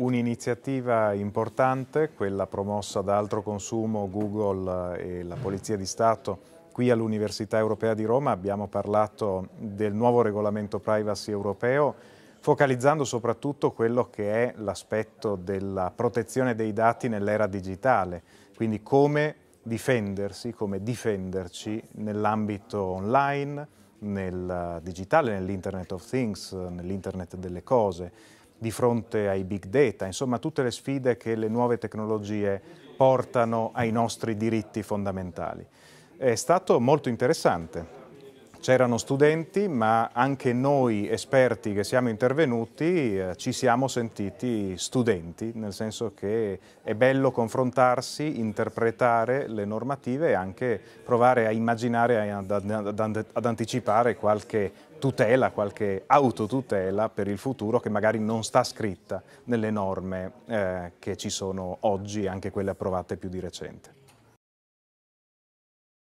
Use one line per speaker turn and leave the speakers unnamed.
Un'iniziativa importante, quella promossa da Altro Consumo, Google e la Polizia di Stato. Qui all'Università Europea di Roma abbiamo parlato del nuovo regolamento privacy europeo, focalizzando soprattutto quello che è l'aspetto della protezione dei dati nell'era digitale, quindi come difendersi, come difenderci nell'ambito online, nel digitale, nell'Internet of Things, nell'Internet delle cose di fronte ai big data, insomma tutte le sfide che le nuove tecnologie portano ai nostri diritti fondamentali. È stato molto interessante. C'erano studenti, ma anche noi esperti che siamo intervenuti eh, ci siamo sentiti studenti, nel senso che è bello confrontarsi, interpretare le normative e anche provare a immaginare, ad, ad, ad, anticipare qualche tutela, qualche autotutela per il futuro che magari non sta scritta nelle norme eh, che ci sono oggi, anche quelle approvate più di recente.